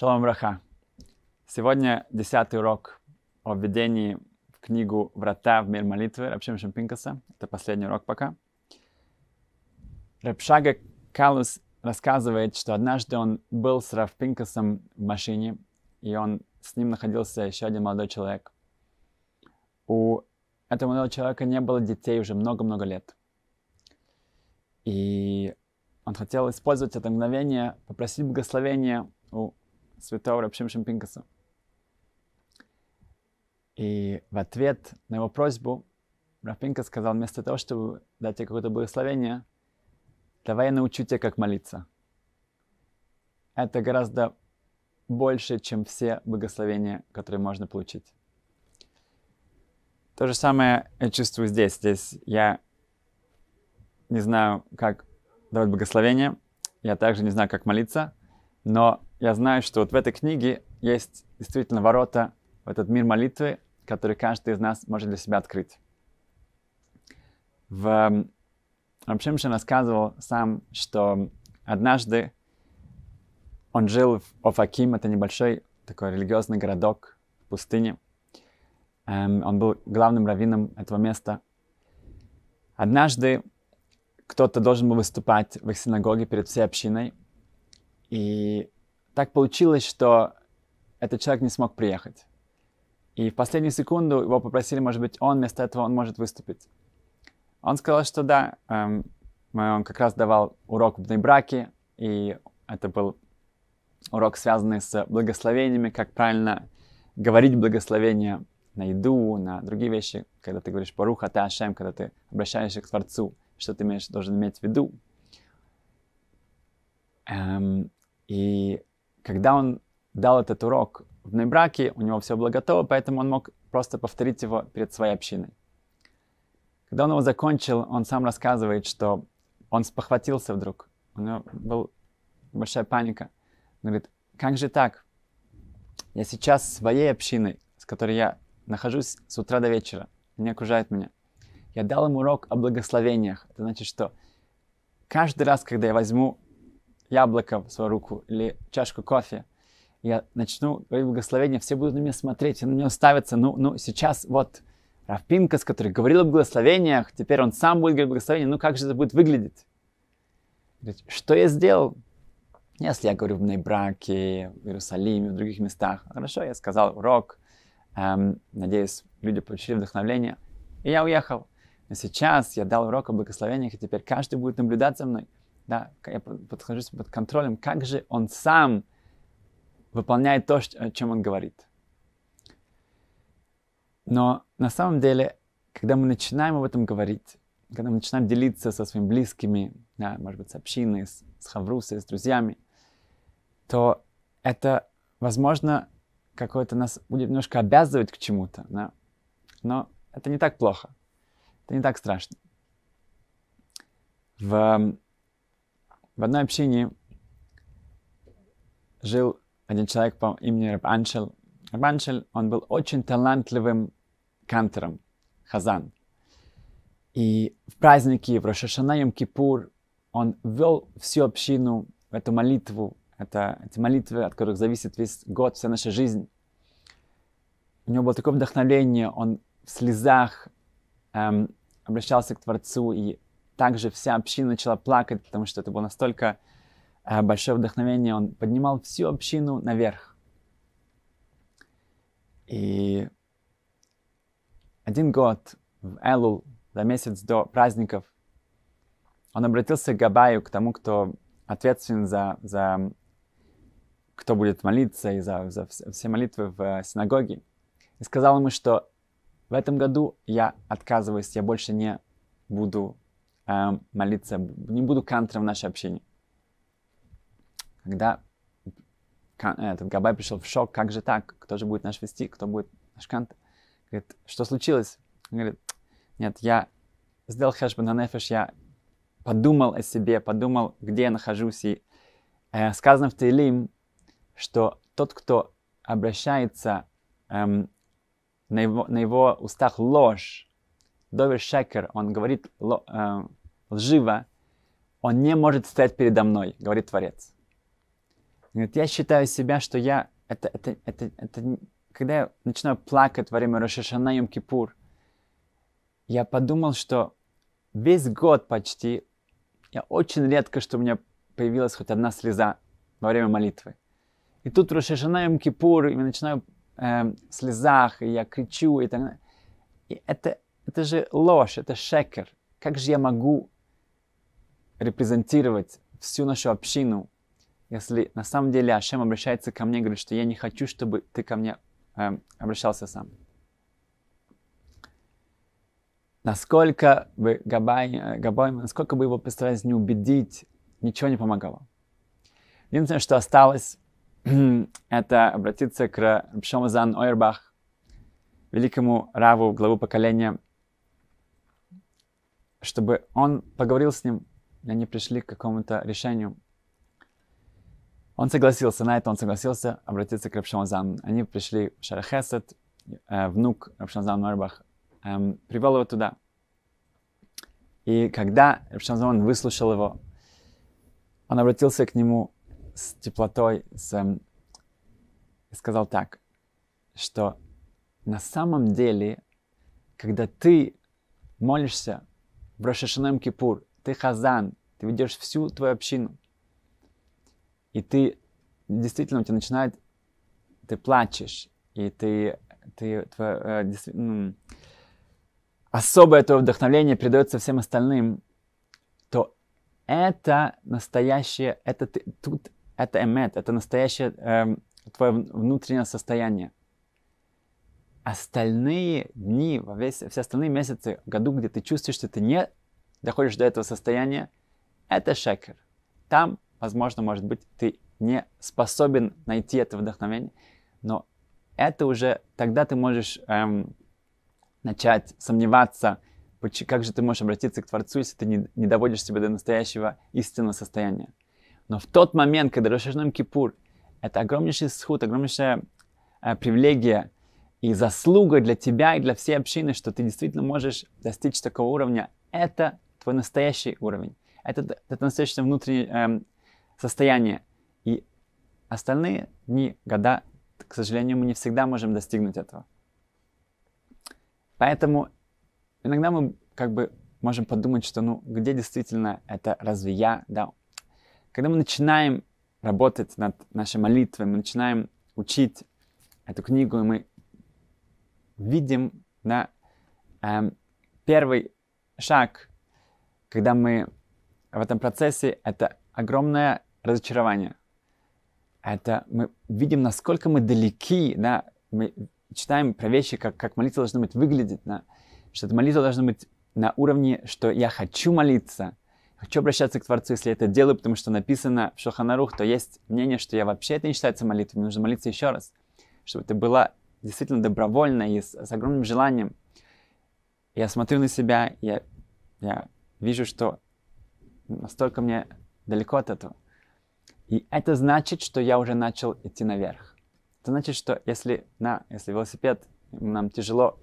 Шалом Раха. Сегодня десятый урок о введении в книгу «Врата в мир молитвы» Рабшим Шампинкаса. Это последний урок пока. Рабшага Калус рассказывает, что однажды он был с Равпинкасом в машине, и он с ним находился еще один молодой человек. У этого молодого человека не было детей уже много-много лет. И он хотел использовать это мгновение, попросить благословения у святого Рапшимшим шимпинкаса И в ответ на его просьбу Рапинка сказал, вместо того, чтобы дать тебе какое-то благословение, давай я научу тебя, как молиться. Это гораздо больше, чем все благословения, которые можно получить. То же самое я чувствую здесь. Здесь я не знаю, как давать благословение, я также не знаю, как молиться, но я знаю, что вот в этой книге есть действительно ворота в этот мир молитвы, который каждый из нас может для себя открыть. В общем, Рамшимшин рассказывал сам, что однажды он жил в Офаким, это небольшой такой религиозный городок в пустыне. Эм, он был главным раввином этого места. Однажды кто-то должен был выступать в их синагоге перед всей общиной, и так получилось, что этот человек не смог приехать. И в последнюю секунду его попросили, может быть, он вместо этого он может выступить. Он сказал, что да, эм, он как раз давал урок в браке, и это был урок, связанный с благословениями, как правильно говорить благословения на еду, на другие вещи, когда ты говоришь «Баруха ты Ашем», когда ты обращаешься к Творцу, что ты имеешь, должен иметь в виду. Эм, и когда он дал этот урок в Нейбраке, у него все было готово, поэтому он мог просто повторить его перед своей общиной. Когда он его закончил, он сам рассказывает, что он спохватился вдруг. У него была большая паника. Он говорит, как же так? Я сейчас своей общиной, с которой я нахожусь с утра до вечера, они окружают меня. Я дал им урок о благословениях. Это значит, что каждый раз, когда я возьму яблоко в свою руку или чашку кофе, я начну говорить благословение, все будут на меня смотреть, на меня уставятся. Ну, ну, сейчас вот Равпинкас, который говорил о благословениях, теперь он сам будет говорить благословение. Ну, как же это будет выглядеть? Что я сделал? Если я говорю в Нейбраке, в Иерусалиме, в других местах, хорошо, я сказал урок, эм, надеюсь, люди получили вдохновление, и я уехал. Но сейчас я дал урок о благословениях, и теперь каждый будет наблюдать за мной да, я подхожу под контролем, как же он сам выполняет то, о чем он говорит. Но на самом деле, когда мы начинаем об этом говорить, когда мы начинаем делиться со своими близкими, да, может быть, с общиной, с, с хаврусой, с друзьями, то это, возможно, какое-то нас будет немножко обязывать к чему-то, да? но это не так плохо, это не так страшно. В в одной общине жил один человек по имени Рабаншел. Рабаншел, он был очень талантливым кантором, хазан. И в праздники, в Рошашана, кипур он ввел всю общину в эту молитву, это эти молитвы, от которых зависит весь год, вся наша жизнь. У него было такое вдохновение, он в слезах эм, обращался к Творцу и также вся община начала плакать, потому что это было настолько э, большое вдохновение. Он поднимал всю общину наверх. И один год в Элул, за месяц до праздников, он обратился к Габаю, к тому, кто ответственен за, за кто будет молиться и за, за все молитвы в э, синагоге, и сказал ему, что в этом году я отказываюсь, я больше не буду э, молиться, не буду кантром в нашей общине. Когда этот Габай пришел в шок, как же так, кто же будет наш вести, кто будет наш кант. Говорит, что случилось? Он говорит, нет, я сделал хэшбен на нефиш, я подумал о себе, подумал, где я нахожусь. И э, сказано в Тейлим, что тот, кто обращается эм, на, его, на его устах ложь, довер шекер, он говорит ло, эм, лживо, он не может стоять передо мной, говорит Творец. Говорит, я считаю себя, что я... Это, это, это, это... Когда я начинаю плакать во время Рошашана Йом Кипур, я подумал, что весь год почти, я очень редко, что у меня появилась хоть одна слеза во время молитвы. И тут Рошашана Йом Кипур, и я начинаю э, в слезах, и я кричу, и так далее. И это, это же ложь, это шекер. Как же я могу репрезентировать всю нашу общину, если на самом деле Ашем обращается ко мне и говорит, что я не хочу, чтобы ты ко мне э, обращался сам. Насколько бы Габай, э, Габай, насколько бы его постарались не убедить, ничего не помогало. Единственное, что осталось, это обратиться к Рабшомазан Ойербах, великому Раву, главу поколения, чтобы он поговорил с ним, они пришли к какому-то решению. Он согласился на это, он согласился обратиться к Рабшамазану. Они пришли в Шарахесет, э, внук Рабшамазан Норбах эм, привел его туда. И когда Рабшамазан выслушал его, он обратился к нему с теплотой, с, эм, и сказал так, что на самом деле, когда ты молишься в Рошашанем Кипур, ты хазан, ты ведешь всю твою общину. И ты действительно у тебя начинает, ты плачешь, и ты, ты твое, э, ну, особое твое вдохновение передается всем остальным, то это настоящее, это ты, тут, это эмет, это настоящее э, эм, твое внутреннее состояние. Остальные дни, во весь, все остальные месяцы году, где ты чувствуешь, что ты не доходишь до этого состояния, это шекер. Там, возможно, может быть, ты не способен найти это вдохновение, но это уже тогда ты можешь эм, начать сомневаться, как же ты можешь обратиться к Творцу, если ты не, не доводишь себя до настоящего истинного состояния. Но в тот момент, когда Рошашном Кипур, это огромнейший сход, огромнейшая э, привилегия и заслуга для тебя и для всей общины, что ты действительно можешь достичь такого уровня, это твой настоящий уровень. Это, это настоящее внутреннее эм, состояние. И остальные дни, года, к сожалению, мы не всегда можем достигнуть этого. Поэтому иногда мы как бы можем подумать, что ну где действительно это разве я, да. Когда мы начинаем работать над нашей молитвой, мы начинаем учить эту книгу, и мы видим, да, эм, первый шаг когда мы в этом процессе, это огромное разочарование. Это мы видим, насколько мы далеки, да, мы читаем про вещи, как, как молитва должна быть выглядеть, да, что эта молитва должна быть на уровне, что я хочу молиться, хочу обращаться к Творцу, если я это делаю, потому что написано в Шоханарух, то есть мнение, что я вообще это не считается молитвой, мне нужно молиться еще раз, чтобы это было действительно добровольно и с, с огромным желанием. Я смотрю на себя, я, я вижу, что настолько мне далеко от этого. И это значит, что я уже начал идти наверх. Это значит, что если, на, если велосипед, нам тяжело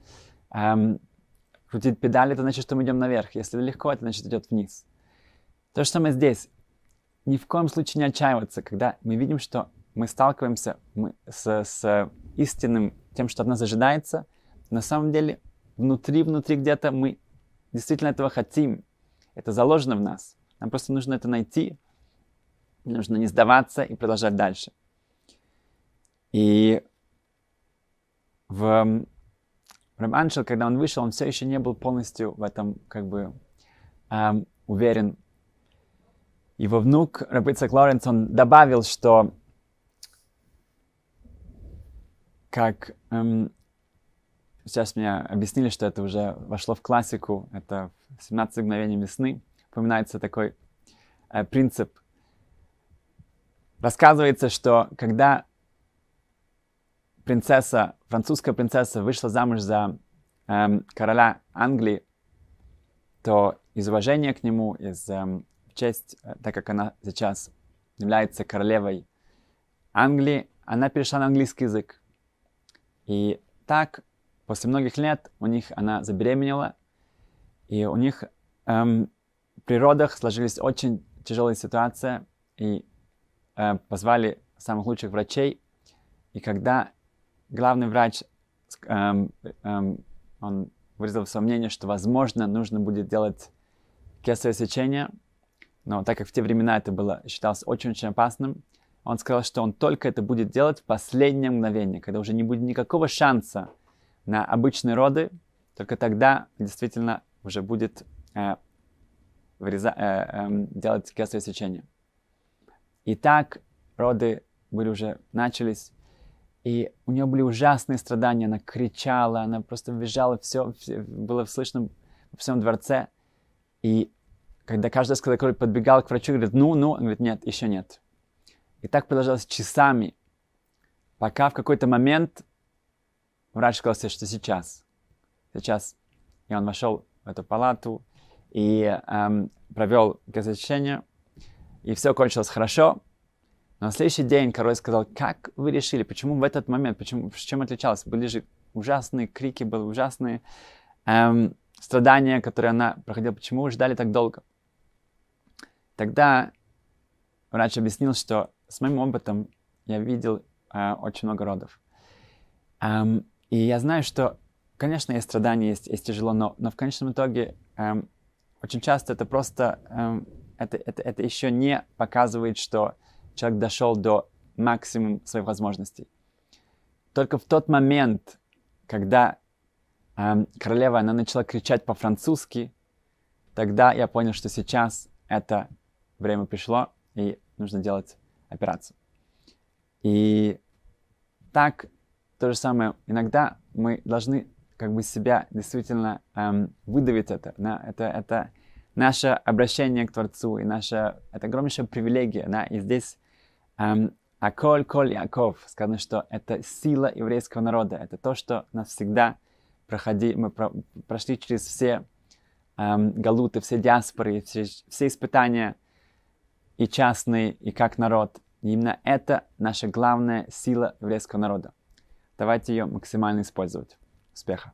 эм, крутить педали, это значит, что мы идем наверх. Если легко, это значит, идет вниз. То что мы здесь. Ни в коем случае не отчаиваться, когда мы видим, что мы сталкиваемся мы с, с истинным тем, что от нас ожидается. На самом деле, внутри-внутри где-то мы действительно этого хотим, это заложено в нас. Нам просто нужно это найти. Нужно не сдаваться и продолжать дальше. И в Рабаншел, когда он вышел, он все еще не был полностью в этом как бы эм, уверен. Его внук Рабыцак Лоренц, он добавил, что как эм, Сейчас мне объяснили, что это уже вошло в классику. Это 17 мгновений весны. Упоминается такой э, принцип. Рассказывается, что когда принцесса, французская принцесса вышла замуж за э, короля Англии, то из уважения к нему, из эм, э, честь, так как она сейчас является королевой Англии, она перешла на английский язык. И так После многих лет у них она забеременела, и у них эм, при родах сложилась очень тяжелая ситуация, и э, позвали самых лучших врачей. И когда главный врач, эм, эм, он выразил сомнение, что, возможно, нужно будет делать кесарево сечение, но так как в те времена это было считалось очень-очень опасным, он сказал, что он только это будет делать в последнее мгновение, когда уже не будет никакого шанса на обычные роды, только тогда действительно уже будет э, вреза, э, э, делать кесарево сечение. И так роды были уже начались, и у нее были ужасные страдания, она кричала, она просто визжала, все, все было слышно во всем дворце. И когда каждый раз, когда подбегал к врачу, говорит, ну, ну, он говорит, нет, еще нет. И так продолжалось часами, пока в какой-то момент врач сказал, что сейчас, сейчас. И он вошел в эту палату и эм, провел газосечение, и все кончилось хорошо. Но на следующий день король сказал, как вы решили, почему в этот момент, почему, чем отличалось? Были же ужасные крики, были ужасные эм, страдания, которые она проходила. Почему вы ждали так долго? Тогда врач объяснил, что с моим опытом я видел э, очень много родов. Эм, и я знаю, что, конечно, есть страдания, есть, есть тяжело, но, но в конечном итоге эм, очень часто это просто эм, это, это, это еще не показывает, что человек дошел до максимум своих возможностей. Только в тот момент, когда эм, королева она начала кричать по-французски, тогда я понял, что сейчас это время пришло и нужно делать операцию. И так то же самое, иногда мы должны как бы себя действительно эм, выдавить это. Да? Это, это наше обращение к Творцу и наша, это огромнейшая привилегия. Да? И здесь эм, Аколь Коль Яков сказано, что это сила еврейского народа. Это то, что нас всегда проходи, мы про, прошли через все эм, галуты, все диаспоры, все, все испытания и частные, и как народ. И именно это наша главная сила еврейского народа. Давайте ее максимально использовать. Успеха!